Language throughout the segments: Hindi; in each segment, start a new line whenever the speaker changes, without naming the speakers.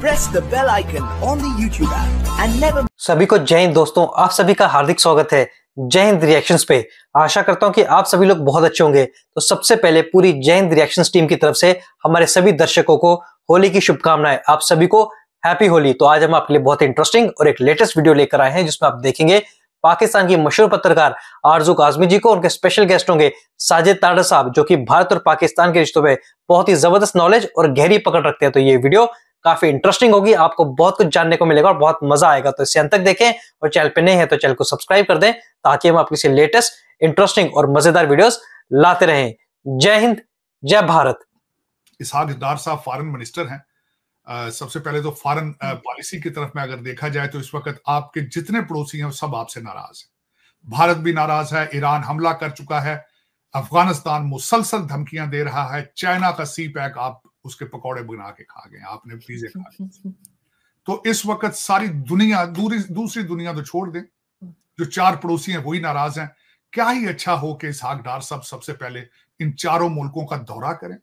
press the bell icon on the YouTube app
and सभी को जय हिंद दोस्तों आप सभी का हार्दिक स्वागत है जय हिंद रिएक्शंस पे आशा करता हूँ कि आप सभी लोग बहुत अच्छे होंगे तो सबसे पहले पूरी जय हिंद रिएक्शंस टीम की तरफ से हमारे सभी दर्शकों को होली की शुभकामनाएं आप सभी को हैप्पी होली तो आज हम आपके लिए बहुत इंटरेस्टिंग और एक लेटेस्ट वीडियो लेकर आए हैं जिसमें आप देखेंगे पाकिस्तान की मशहूर पत्रकार आरजू काजमी जी को उनके स्पेशल गेस्ट होंगे साजिद ताडा साहब जो कि भारत और पाकिस्तान के रिश्तों में बहुत ही जबरदस्त नॉलेज और गहरी पकड़ रखते हैं तो ये वीडियो काफी इंटरेस्टिंग होगी आपको बहुत कुछ जानने को मिलेगा और बहुत मजा आएगा तो इसे अंत तक देखें और चैनल पे नहीं है तो चैनल को सब्सक्राइब कर दें ताकि हम आपके लेटेस्ट इंटरेस्टिंग और मजेदार वीडियोस
लाते रहें जय हिंद जय भारत इसहादार साहब फॉरन मिनिस्टर हैं Uh, सबसे पहले तो फॉरेन पॉलिसी uh, की तरफ में अगर देखा जाए तो इस वक्त आपके जितने पड़ोसी हैं सब आपसे नाराज है भारत भी नाराज है ईरान हमला कर चुका है अफगानिस्तान मुसलसल धमकियां दे रहा है चाइना का सी पैक आप उसके पकौड़े बना के खा गए आपने पिज्जे खा गए तो इस वक्त सारी दुनिया दूरी दूसरी दुनिया तो छोड़ दें जो चार पड़ोसी हैं वही नाराज हैं क्या ही अच्छा हो कि इसहाक डार साहब सबसे पहले इन चारों मुल्कों का दौरा करें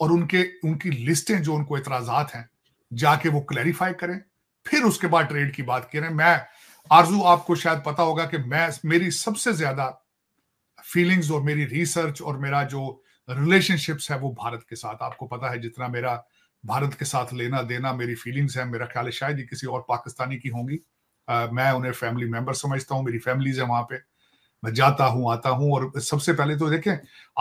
और उनके उनकी लिस्टें जो उनको एतराजात हैं जाके वो क्लैरिफाई करें फिर उसके बाद ट्रेड की बात करें मैं आरजू आपको शायद पता होगा कि मैं मेरी सबसे ज्यादा फीलिंग्स और मेरी रिसर्च और मेरा जो रिलेशनशिप्स है वो भारत के साथ आपको पता है जितना मेरा भारत के साथ लेना देना मेरी फीलिंग्स है मेरा ख्याल है शायद ही किसी और पाकिस्तानी की होंगी मैं उन्हें फैमिली मेंबर समझता हूँ मेरी फैमिलीज है वहां पे मैं जाता हूँ आता हूँ और सबसे पहले तो देखें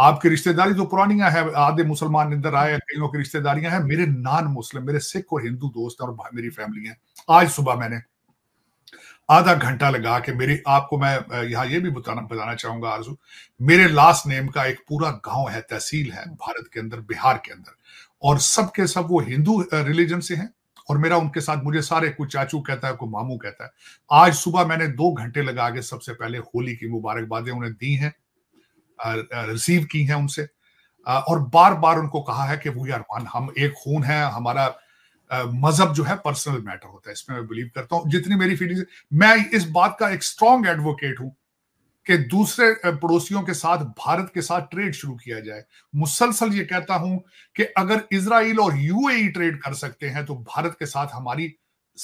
आपकी रिश्तेदारी तो पुरानियां है आधे मुसलमान इधर आए कईयों की रिश्तेदारियां हैं मेरे नॉन मुस्लिम मेरे सिख और हिंदू दोस्त हैं और मेरी फैमिली है आज सुबह मैंने आधा घंटा लगा के मेरे आपको मैं यहाँ ये भी बताना बताना चाहूंगा आरजू मेरे लास्ट नेम का एक पूरा गांव है तहसील है भारत के अंदर बिहार के अंदर और सब के सब वो हिंदू रिलीजन से हैं और मेरा उनके साथ मुझे सारे कोई चाचू कहता है कोई मामू कहता है आज सुबह मैंने दो घंटे लगा के सबसे पहले होली की मुबारकबादें उन्हें दी हैं रिसीव की हैं उनसे और बार बार उनको कहा है कि वो यार हम एक खून है हमारा मजहब जो है पर्सनल मैटर होता है इसमें मैं बिलीव करता हूँ जितनी मेरी फीलिंग मैं इस बात का एक स्ट्रांग एडवोकेट हूं कि दूसरे पड़ोसियों के साथ भारत के साथ ट्रेड शुरू किया जाए मुसलसल ये कहता हूं कि अगर इसराइल और यूएई ट्रेड e कर सकते हैं तो भारत के साथ हमारी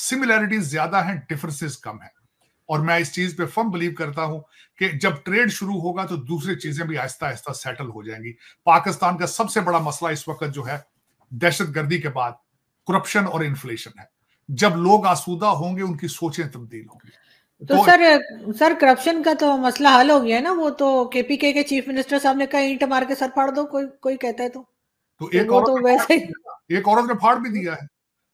सिमिलैरिटीज ज्यादा हैं डिफरेंसेस कम है और मैं इस चीज पे फर्म बिलीव करता हूं कि जब ट्रेड शुरू होगा तो दूसरी चीजें भी आहिस्ता आहिस्ता सेटल हो जाएंगी पाकिस्तान का सबसे बड़ा मसला इस वक्त जो है दहशत गर्दी के बाद करप्शन और इन्फ्लेशन है जब लोग आसूदा होंगे उनकी सोचें तब्दील होंगी तो, तो
सर सर करप्शन का तो मसला हल हो गया ना वो तो केपीके के चीफ मिनिस्टर साहब ने कहा ईंट मार के सर फाड़ दो कोई कोई कहता है तो तो एक औरत तो वैसे
एक औरत ने फाड़ भी दिया है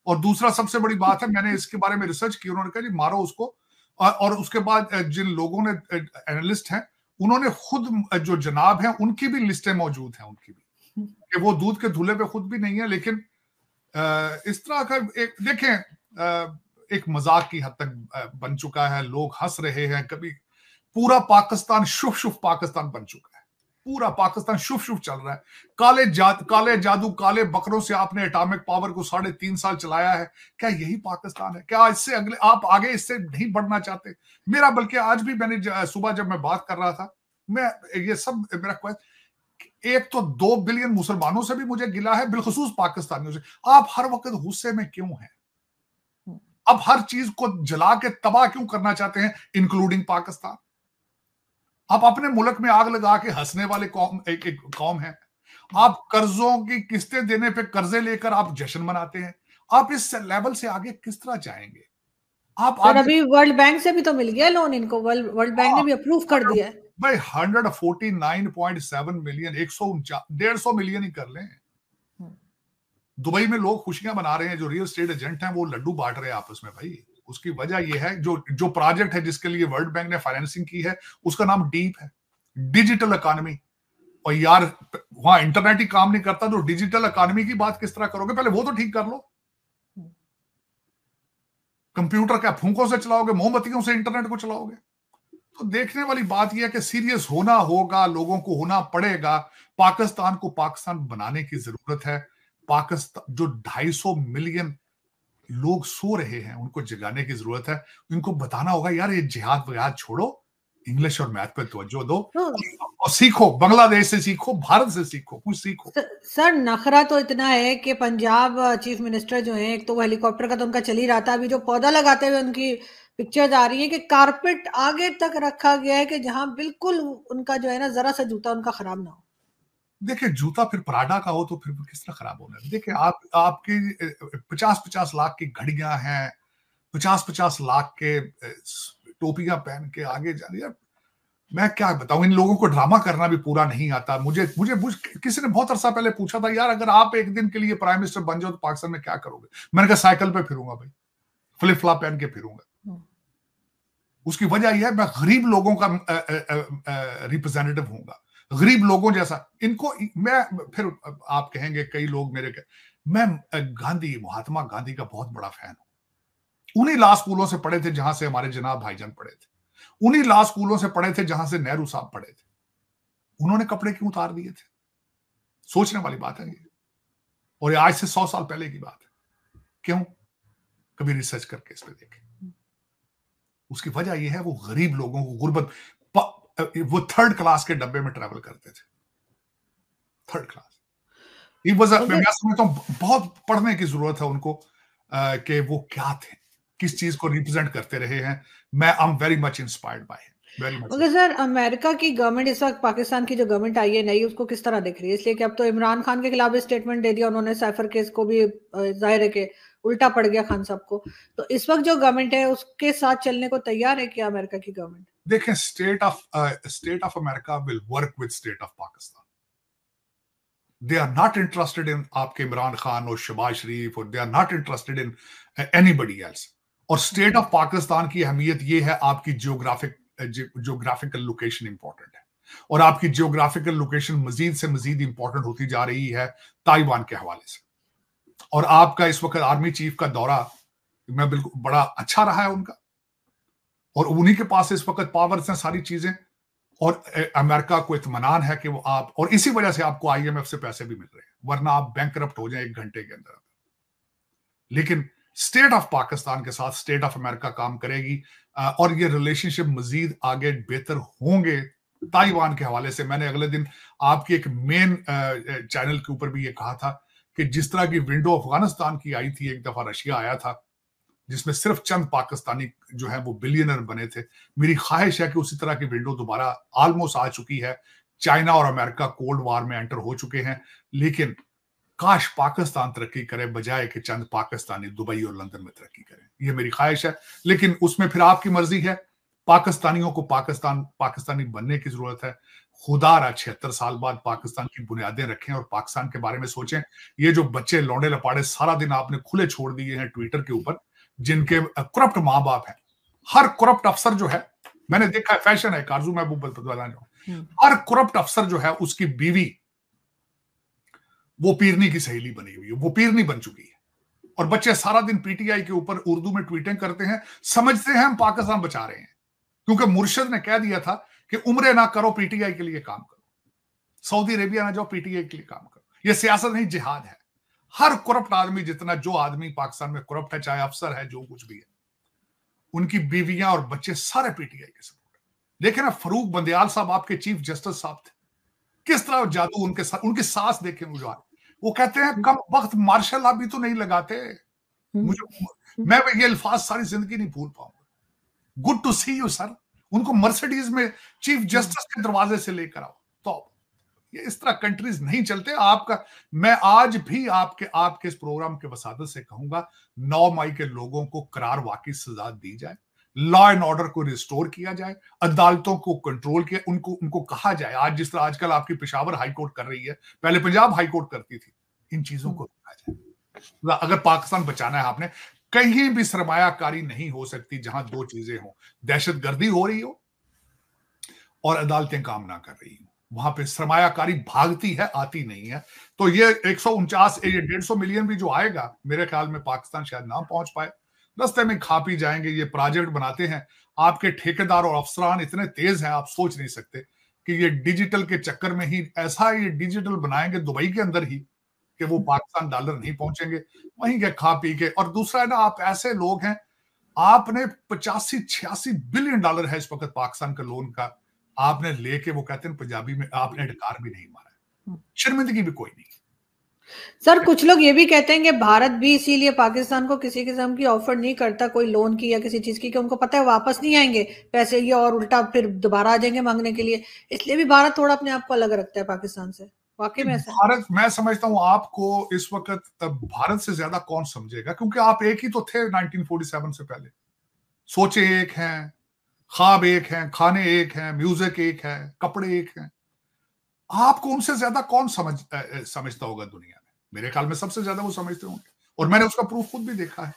और दूसरा सबसे बड़ी बात है मैंने इसके बारे में रिसर्च की उन्होंने कहा जी मारो उसको और उसके बाद जिन लोगों ने एनालिस्ट हैं उन्होंने खुद जो जनाब हैं उनकी भी लिस्टें मौजूद हैं उनकी भी कि वो दूध के धुले पे खुद भी नहीं है लेकिन इस तरह का एक देखें एक मजाक की हद तक बन चुका है लोग हंस रहे हैं कभी पूरा पाकिस्तान शुभ शुभ पाकिस्तान बन चुका है पूरा पाकिस्तान शुभ शुभ चल रहा है काले जाद काले जादू काले बकरों से आपने एटॉमिक पावर को साढ़े तीन साल चलाया है क्या यही पाकिस्तान है क्या इससे अगले आप आगे इससे नहीं बढ़ना चाहते मेरा बल्कि आज भी मैंने सुबह जब मैं बात कर रहा था मैं ये सब मेरा क्वेश्चन एक तो दो बिलियन मुसलमानों से भी मुझे गिला है बिलखसूस पाकिस्तानियों से आप हर वक्त गुस्से में क्यों हैं अब हर चीज को जला के तबाह क्यों करना चाहते हैं इंक्लूडिंग पाकिस्तान आप अपने मुल्क में आग लगा के हंसने वाले कौम एक एक कौम है आप कर्जों की किस्तें देने पे कर्जे लेकर आप जश्न मनाते हैं आप इस लेवल से आगे किस तरह जाएंगे आप अभी
वर्ल्ड बैंक से भी तो मिल गया लोन इनको वर्ल्ड बैंक ने हाँ। भी अप्रूव कर दिया है
भाई सेवन मिलियन एक सौ डेढ़ सौ मिलियन ही कर लें हम्म। दुबई में लोग खुशियां मना रहे हैं जो रियल स्टेट एजेंट हैं वो लड्डू बांट रहे हैं आपस में भाई उसकी वजह यह है जो जो प्रोजेक्ट है जिसके लिए वर्ल्ड बैंक ने फाइनेंसिंग की है उसका नाम डीप है डिजिटल इकोनॉमी और यार वहां इंटरनेट ही काम नहीं करता तो डिजिटल इकोनॉमी की बात किस तरह करोगे पहले वो तो ठीक कर लो कंप्यूटर हम्म। क्या फूकों से चलाओगे मोमबत्तियों से इंटरनेट को चलाओगे तो देखने वाली बात यह है कि सीरियस होना होगा लोगों को होना पड़ेगा पाकिस्तान को पाकिस्तान बनाने की जरूरत है पाकिस्तान जो 250 मिलियन लोग सो रहे हैं उनको जगाने की जरूरत है इनको बताना होगा यार ये जिहाद वगैरह छोड़ो इंग्लिश और मैथ पे तवज्जो दो हाँ। और सीखो बांग्लादेश से सीखो भारत से सीखो कुछ सीखो
सर नखरा तो इतना है कि पंजाब चीफ मिनिस्टर जो है एक तो हेलीकॉप्टर का तो उनका चल ही रहा था अभी जो पौधा लगाते हुए उनकी पिक्चर्स आ रही है कि कारपेट आगे तक रखा गया है कि जहां बिल्कुल उनका जो है ना जरा सा जूता उनका खराब ना हो
देखिए जूता फिर प्राडा का हो तो फिर किस तरह खराब होना है देखिए आप आपके पचास पचास लाख की घड़ियां हैं पचास पचास लाख के टोपियां पहन के आगे जा रही है मैं क्या बताऊं इन लोगों को ड्रामा करना भी पूरा नहीं आता मुझे मुझे किसी ने बहुत अरसा पहले पूछा था यार अगर आप एक दिन के लिए प्राइम मिनिस्टर बन जाओ तो पाकिस्तान में क्या करोगे मैंने कहा साइकिल पे फिरूंगा भाई फ्लिप फ्लॉप पहन के फिरूंगा उसकी वजह यह है मैं गरीब लोगों का रिप्रेजेंटेटिव हूँ गरीब लोगों जैसा इनको मैं फिर आप कहेंगे कई लोग मेरे मैं गांधी महात्मा गांधी का बहुत बड़ा फैन हूं उन्हीं ला स्कूलों से पढ़े थे जहां से हमारे जनाब भाईजान पढ़े थे उन्हीं ला स्कूलों से पढ़े थे जहां से नेहरू साहब पढ़े थे उन्होंने कपड़े क्यों उतार दिए थे सोचने वाली बात है ये और ये आज से सौ साल पहले की बात है क्यों कभी रिसर्च करके इस पर देखें उसकी वजह यह है वो गरीब लोगों को गुर्बत वो थर्ड क्लास के डब्बे में ट्रेवल करते थे थर्ड क्लास इट वॉज मैं समझता हूँ बहुत पढ़ने की जरूरत है उनको कि वो क्या थे किस चीज को रिप्रेजेंट करते रहे हैं मैं I am very much inspired by मगर
सर अमेरिका की गवर्नमेंट इस वक्त पाकिस्तान की जो गवर्नमेंट आई है नई उसको किस तरह देख रही है इसलिए कि अब तो इमरान खान के खिलाफ स्टेटमेंट दे दिया उन्होंने साइफर केस को भी जाहिर है कि उल्टा पड़ गया खान साहब को तो इस वक्त जो गवर्नमेंट है उसके साथ चलने को तैयार है क्या अमेरिका की गवर्नमेंट
देखें state of state of America will work with state of Pakistan they are not interested in aapke imran khan or shahbaz sharif or they are not interested in uh, anybody else और स्टेट ऑफ पाकिस्तान की अहमियत यह है आपकी जियोग्राफिक जियोग्राफिकल लोकेशन इंपॉर्टेंट है और आपकी जियोग्राफिकल लोकेशन मजीद से मजीद इंपॉर्टेंट होती जा रही है ताइवान के हवाले से और आपका इस वक्त आर्मी चीफ का दौरा मैं बिल्कुल बड़ा अच्छा रहा है उनका और उन्हीं के पास इस वक्त पावर्स हैं सारी चीजें और अमेरिका को इतमान है कि वो आप और इसी वजह से आपको आईएमएफ से पैसे भी मिल रहे हैं वरना आप बैंक हो जाए एक घंटे के अंदर लेकिन स्टेट ऑफ पाकिस्तान के साथ स्टेट ऑफ अमेरिका काम करेगी और ये रिलेशनशिप मजीद आगे बेहतर होंगे ताइवान के हवाले से मैंने अगले दिन आपके एक मेन चैनल के ऊपर भी ये कहा था कि जिस तरह की विंडो अफगानिस्तान की आई थी एक दफा रशिया आया था जिसमें सिर्फ चंद पाकिस्तानी जो है वो बिलियनर बने थे मेरी ख्वाहिश है कि उसी तरह की विंडो दोबारा आलमोस्ट आ चुकी है चाइना और अमेरिका कोल्ड वार में एंटर हो चुके हैं लेकिन काश पाकिस्तान तरक्की करे बजाय कि चंद पाकिस्तानी दुबई और लंदन में तरक्की करें यह मेरी ख्वाहिश है लेकिन उसमें फिर आपकी मर्जी है पाकिस्तानियों को पाकिस्तान पाकिस्तानी बनने की जरूरत है खुदा रहा छिहत्तर साल बाद पाकिस्तान की बुनियादें रखें और पाकिस्तान के बारे में सोचें ये जो बच्चे लौंडे लपाड़े सारा दिन आपने खुले छोड़ दिए हैं ट्विटर के ऊपर जिनके करप्ट माँ बाप है हर करप्ट अफसर जो है मैंने देखा है फैशन है कारजू महबूब हम्म। हर करप्ट अफसर जो है उसकी बीवी वो पीरनी की सहेली बनी हुई है वो पीरनी बन चुकी है और बच्चे सारा दिन पीटीआई के ऊपर उर्दू में ट्वीटें करते हैं समझते हैं हम पाकिस्तान बचा रहे हैं क्योंकि मुर्शद ने कह दिया था कि उम्र ना करो पीटीआई के लिए काम करो सऊदी अरेबिया ना जाओ पीटीआई के लिए काम करो ये सियासत नहीं जिहाद है हर करप्ट आदमी जितना जो आदमी पाकिस्तान में करप्ट है चाहे अफसर है जो कुछ भी है उनकी बीवियां और बच्चे सारे पीटीआई के सपोर्ट देखे ना फरूक बंदयाल साहब आपके चीफ जस्टिस साहब थे किस तरह जादू उनके साथ उनकी सांस देखे मुझे वो कहते हैं कम वक्त मार्शल आप भी तो नहीं लगाते हम्म। मुझे मैं ये अल्फाज सारी जिंदगी नहीं भूल पाऊंगा good to see you sir उनको मर्सिडीज में चीफ जस्टिस के दरवाजे से लेकर आओ तो ये इस तरह कंट्रीज नहीं चलते आपका मैं आज भी आपके आपके इस प्रोग्राम के वसादत से कहूंगा नौ मई के लोगों को करार वाकई सजा दी जाए लॉ एंड ऑर्डर को रिस्टोर किया जाए अदालतों को कंट्रोल किया उनको उनको कहा जाए आज जिस तरह आजकल आपकी पिशावर हाईकोर्ट कर रही है पहले पंजाब हाईकोर्ट करती थी इन चीजों को रोका जाए अगर पाकिस्तान बचाना है आपने कहीं भी सरमायाकारी नहीं हो सकती जहां दो चीजें हों दहशत गर्दी हो रही हो और अदालतें काम ना कर रही हो वहां पे सरमायाकारी भागती है आती नहीं है तो ये एक सौ उनचास ये डेढ़ सौ मिलियन भी जो आएगा मेरे ख्याल में पाकिस्तान शायद ना पहुंच पाए रस्ते में खा पी जाएंगे ये प्रोजेक्ट बनाते हैं आपके ठेकेदार और अफसरान इतने तेज हैं आप सोच नहीं सकते कि ये डिजिटल के चक्कर में ही ऐसा ये डिजिटल बनाएंगे दुबई के अंदर ही कि वो पाकिस्तान डॉलर नहीं पहुंचेंगे वहीं के खा पी के और दूसरा है ना आप ऐसे लोग हैं आपने पचासी छियासी बिलियन डॉलर है इस वक्त पाकिस्तान का लोन का आपने लेके वो कहते हैं पंजाबी में आपने डकार भी नहीं मारा हम्म। शर्मिंदगी भी कोई नहीं
सर कुछ लोग ये भी कहते हैं कि भारत भी इसीलिए पाकिस्तान को किसी किस्म की ऑफर नहीं करता कोई लोन की या किसी चीज की कि उनको पता है वापस नहीं आएंगे पैसे ये और उल्टा फिर दोबारा आ जाएंगे मांगने के लिए इसलिए भी भारत थोड़ा अपने आप को अलग रखता है पाकिस्तान
से वाकई में भारत मैं समझता हूँ आपको इस वक्त भारत से ज्यादा कौन समझेगा क्योंकि आप एक ही तो थे 1947 से पहले सोचे एक हैं ख्वाब एक हैं खाने एक हैं म्यूजिक एक है कपड़े एक हैं आपको उनसे ज्यादा कौन समझ समझता होगा दुनिया में मेरे ख्याल में सबसे ज्यादा वो समझते होंगे और मैंने उसका प्रूफ खुद भी देखा है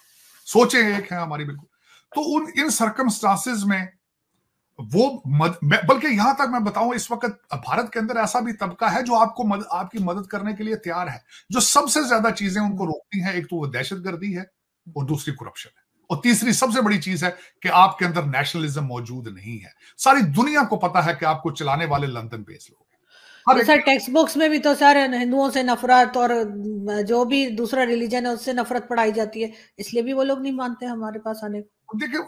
सोचे एक है हमारी बिल्कुल तो उन इन सर्कमस्टांसिस में वो मद, बल्कि यहां तक मैं बताऊं इस वक्त भारत के अंदर ऐसा भी तबका है जो आपको मद, आपकी मदद करने के लिए तैयार है जो सबसे ज्यादा चीजें उनको रोकती हैं एक तो वो दहशतगर्दी है और दूसरी करप्शन है और तीसरी सबसे बड़ी चीज है कि आपके अंदर नेशनलिज्म मौजूद नहीं है सारी दुनिया को पता है कि आपको चलाने वाले लंदन बेस लोग तो सर
टेक्स्ट बुक्स में भी तो सर हिंदुओं से नफरत और जो भी दूसरा रिलीजन है उससे नफरत पढ़ाई जाती है इसलिए भी वो लोग नहीं मानते हमारे पास आने को देखिए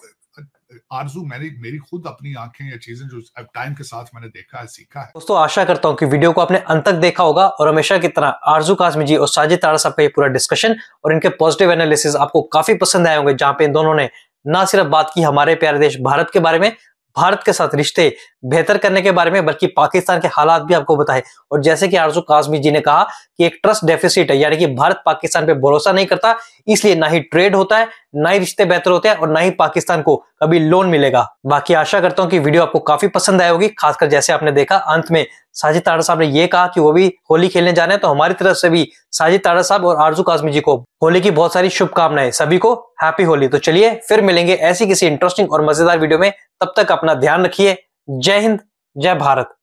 आरजू मेरी मेरी खुद अपनी आंखें या चीजें जो टाइम के साथ मैंने देखा है सीखा है
दोस्तों आशा करता हूँ कि वीडियो को आपने अंत तक देखा होगा और हमेशा की तरह आरजू काजमी जी और साजिद तारा साहब का ये पूरा डिस्कशन और इनके पॉजिटिव एनालिसिस आपको काफी पसंद आए होंगे जहाँ पे इन दोनों ने ना सिर्फ बात की हमारे प्यारे देश भारत के बारे में भारत के साथ रिश्ते बेहतर करने के बारे में बल्कि पाकिस्तान के हालात भी आपको बताए और जैसे कि आरजू काजमी जी ने कहा कि एक ट्रस्ट डेफिसिट है यानी कि भारत पाकिस्तान पे भरोसा नहीं करता इसलिए ना ही ट्रेड होता है ना ही रिश्ते बेहतर होते हैं और ना ही पाकिस्तान को कभी लोन मिलेगा बाकी आशा करता हूँ कि वीडियो आपको काफी पसंद आए होगी खासकर जैसे आपने देखा अंत में साजिद ताडा साहब ने यह कहा कि वो भी होली खेलने जाने तो हमारी तरफ से भी साजिद ताडा साहब और आरजू काजमी जी को होली की बहुत सारी शुभकामनाएं सभी को हैप्पी होली तो चलिए फिर मिलेंगे ऐसी किसी इंटरेस्टिंग और मजेदार वीडियो में तब तक अपना ध्यान रखिए जय हिंद जय भारत